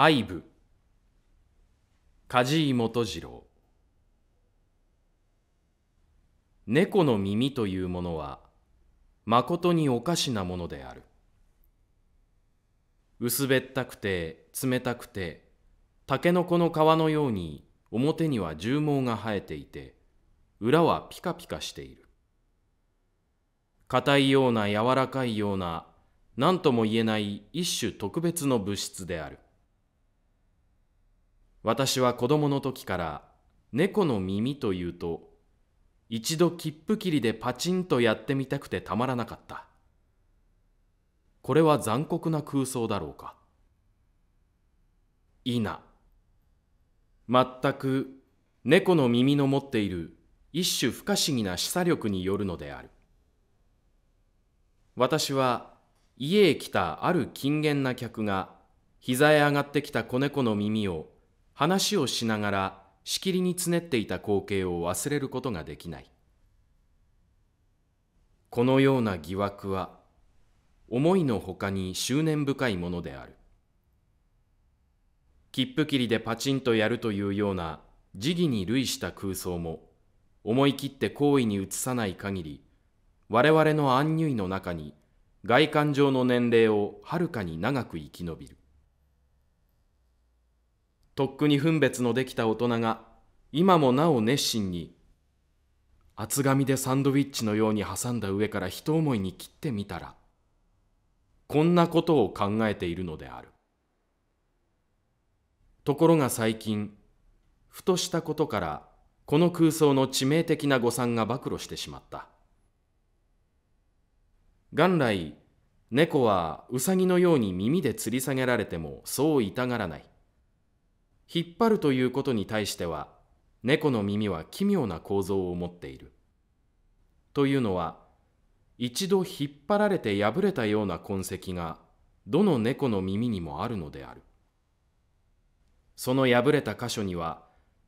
愛部梶井元次郎猫の耳というものはまことにおかしなものである薄べったくて冷たくてたけのこの皮のように表には重毛が生えていて裏はピカピカしている硬いような柔らかいような何とも言えない一種特別の物質である私は子供の時から猫の耳というと一度切符切りでパチンとやってみたくてたまらなかったこれは残酷な空想だろうかいいな全く猫の耳の持っている一種不可思議な示唆力によるのである私は家へ来たある金言な客が膝へ上がってきた子猫の耳を話をしながらしきりにつねっていた光景を忘れることができないこのような疑惑は思いのほかに執念深いものである切符切りでパチンとやるというような時義に類した空想も思い切って行為に移さない限り我々の安入意の中に外観上の年齢をはるかに長く生き延びるとっくに分別のできた大人が今もなお熱心に厚紙でサンドウィッチのように挟んだ上から一思いに切ってみたらこんなことを考えているのであるところが最近ふとしたことからこの空想の致命的な誤算が暴露してしまった元来猫はウサギのように耳で吊り下げられてもそう痛がらない引っ張るということに対しては猫の耳は奇妙な構造を持っている。というのは一度引っ張られて破れたような痕跡がどの猫の耳にもあるのである。その破れた箇所には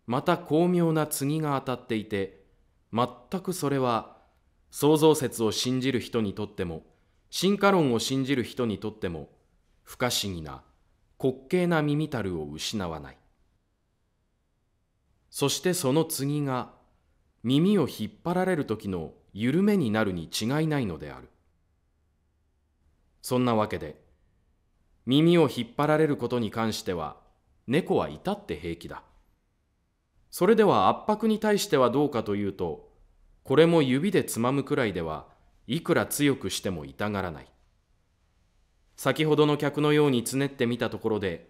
また巧妙な継が当たっていて全くそれは創造説を信じる人にとっても進化論を信じる人にとっても不可思議な滑稽な耳たるを失わない。そしてその次が耳を引っ張られる時の緩めになるに違いないのであるそんなわけで耳を引っ張られることに関しては猫は至って平気だそれでは圧迫に対してはどうかというとこれも指でつまむくらいではいくら強くしても痛がらない先ほどの客のようにつねってみたところで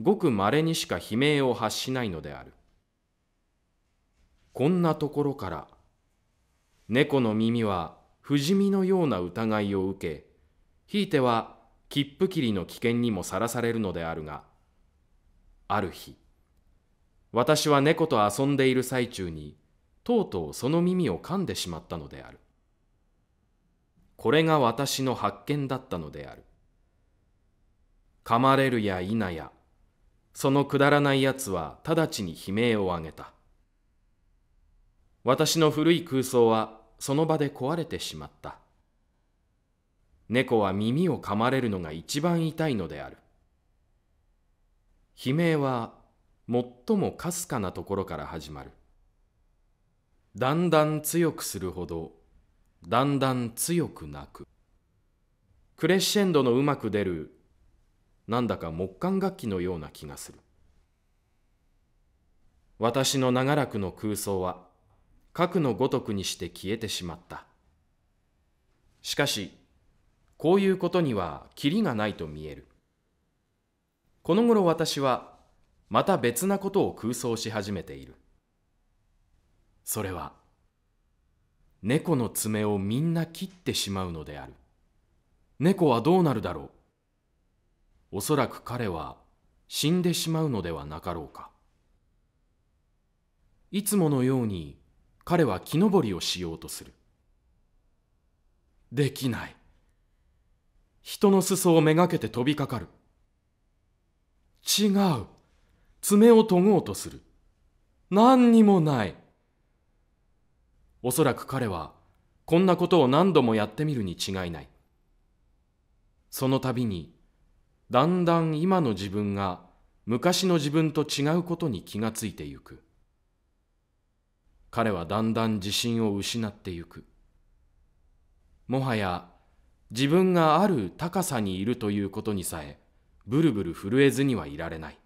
ごくまれにしか悲鳴を発しないのであるこんなところから猫の耳は不死身のような疑いを受けひいては切符切りの危険にもさらされるのであるがある日私は猫と遊んでいる最中にとうとうその耳を噛んでしまったのであるこれが私の発見だったのである噛まれるや否やそのくだらない奴は直ちに悲鳴を上げた私の古い空想はその場で壊れてしまった。猫は耳を噛まれるのが一番痛いのである。悲鳴は最もかすかなところから始まる。だんだん強くするほど、だんだん強くなく。クレッシェンドのうまく出る、なんだか木管楽器のような気がする。私の長らくの空想は、核のごとくにして消えてしまったしかしこういうことにはキリがないと見えるこの頃私はまた別なことを空想し始めているそれは猫の爪をみんな切ってしまうのである猫はどうなるだろうおそらく彼は死んでしまうのではなかろうかいつものように彼は木登りをしようとするできない人の裾をめがけて飛びかかる違う爪を研ごうとする何にもないおそらく彼はこんなことを何度もやってみるに違いないその度にだんだん今の自分が昔の自分と違うことに気がついてゆく彼はだんだん自信を失ってゆく。もはや自分がある高さにいるということにさえブルブル震えずにはいられない。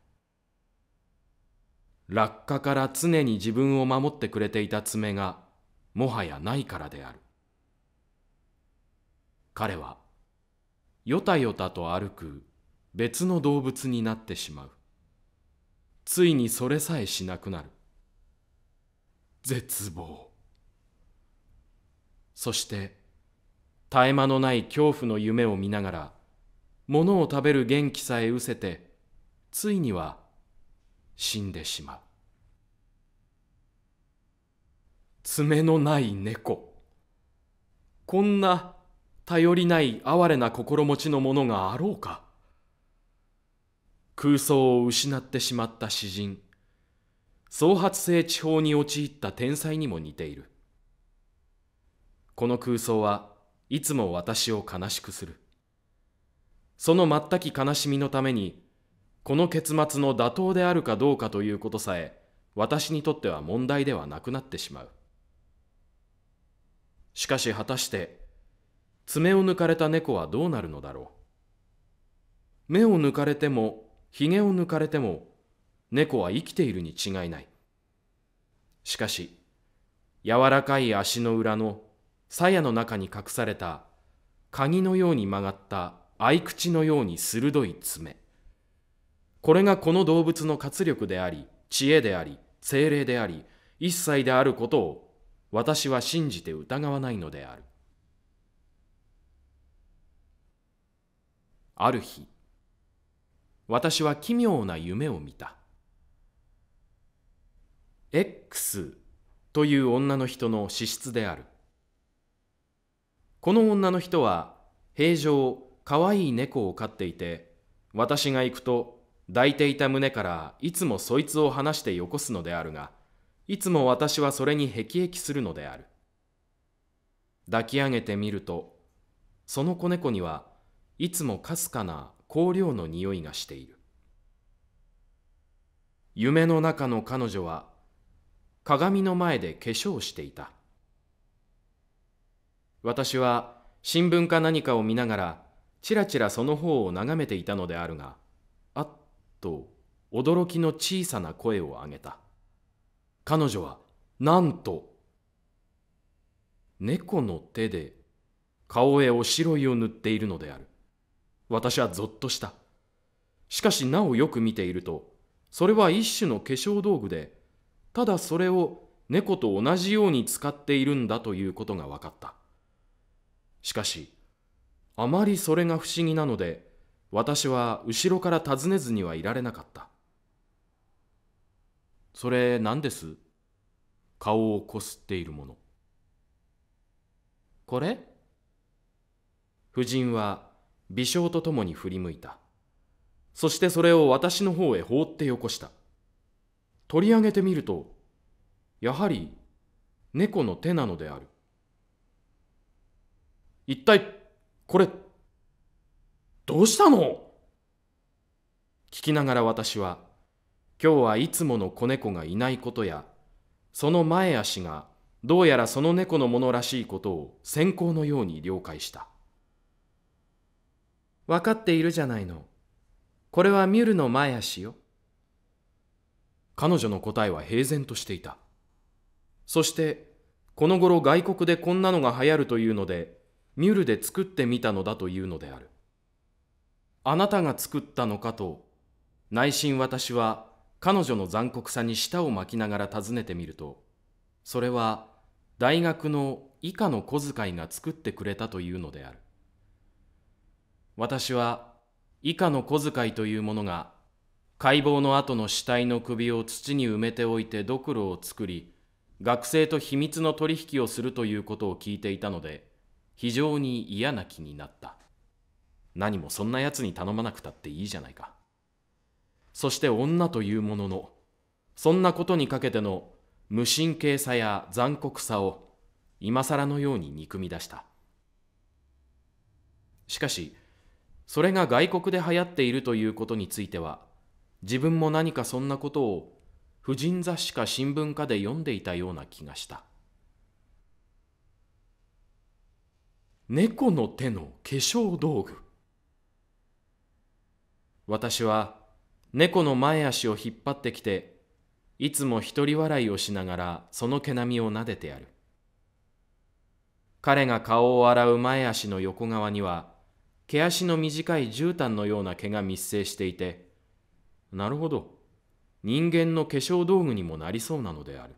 落下から常に自分を守ってくれていた爪がもはやないからである。彼はよたよたと歩く別の動物になってしまう。ついにそれさえしなくなる。絶望そして絶え間のない恐怖の夢を見ながら物を食べる元気さえ失せてついには死んでしまう爪のない猫こんな頼りない哀れな心持ちのものがあろうか空想を失ってしまった詩人創発性地方に陥った天才にも似ているこの空想はいつも私を悲しくするその全く悲しみのためにこの結末の妥当であるかどうかということさえ私にとっては問題ではなくなってしまうしかし果たして爪を抜かれた猫はどうなるのだろう目を抜かれてもひげを抜かれても猫は生きているに違いない。しかし、柔らかい足の裏の鞘の中に隠された鍵のように曲がった合口のように鋭い爪。これがこの動物の活力であり、知恵であり、精霊であり、一切であることを私は信じて疑わないのである。ある日、私は奇妙な夢を見た。X という女の人の資質であるこの女の人は平常可愛い猫を飼っていて私が行くと抱いていた胸からいつもそいつを離してよこすのであるがいつも私はそれに辟易するのである抱き上げてみるとその子猫にはいつもかすかな香料の匂いがしている夢の中の彼女は鏡の前で化粧していた私は新聞か何かを見ながらちらちらその方を眺めていたのであるがあっと驚きの小さな声を上げた彼女はなんと猫の手で顔へおしろいを塗っているのである私はぞっとしたしかしなおよく見ているとそれは一種の化粧道具でただそれを猫と同じように使っているんだということが分かったしかしあまりそれが不思議なので私は後ろから尋ねずにはいられなかったそれ何です顔をこすっているものこれ夫人は微笑とともに振り向いたそしてそれを私の方へ放ってよこした取り上げてみるとやはり猫の手なのである一体これどうしたの聞きながら私は今日はいつもの子猫がいないことやその前足がどうやらその猫のものらしいことを先行のように了解した分かっているじゃないのこれはミュルの前足よ彼女の答えは平然としていた。そして、この頃外国でこんなのが流行るというので、ミュールで作ってみたのだというのである。あなたが作ったのかと、内心私は彼女の残酷さに舌を巻きながら尋ねてみると、それは大学の以下の小遣いが作ってくれたというのである。私は以下の小遣いというものが解剖の後の死体の首を土に埋めておいてドクロを作り、学生と秘密の取引をするということを聞いていたので、非常に嫌な気になった。何もそんな奴に頼まなくたっていいじゃないか。そして女というものの、そんなことにかけての無神経さや残酷さを今更のように憎み出した。しかし、それが外国で流行っているということについては、自分も何かそんなことを婦人雑誌か新聞かで読んでいたような気がした猫の手の化粧道具私は猫の前足を引っ張ってきていつも一人笑いをしながらその毛並みを撫でてやる彼が顔を洗う前足の横側には毛足の短い絨毯のような毛が密生していてなるほど。人間の化粧道具にもなりそうなのである。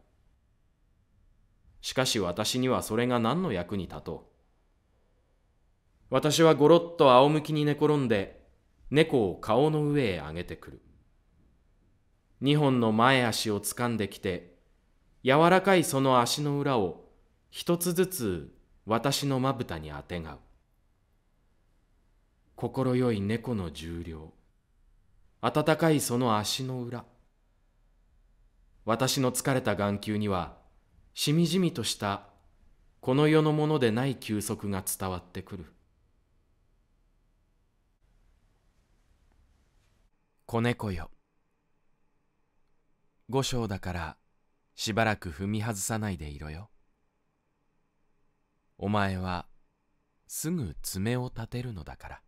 しかし私にはそれが何の役に立とう。私はごろっと仰向きに寝転んで、猫を顔の上へ上げてくる。二本の前足を掴んできて、柔らかいその足の裏を一つずつ私のまぶたにあてがう。快い猫の重量。暖かいその足の裏私の疲れた眼球にはしみじみとしたこの世のものでない休息が伝わってくる子猫よ五章だからしばらく踏み外さないでいろよお前はすぐ爪を立てるのだから。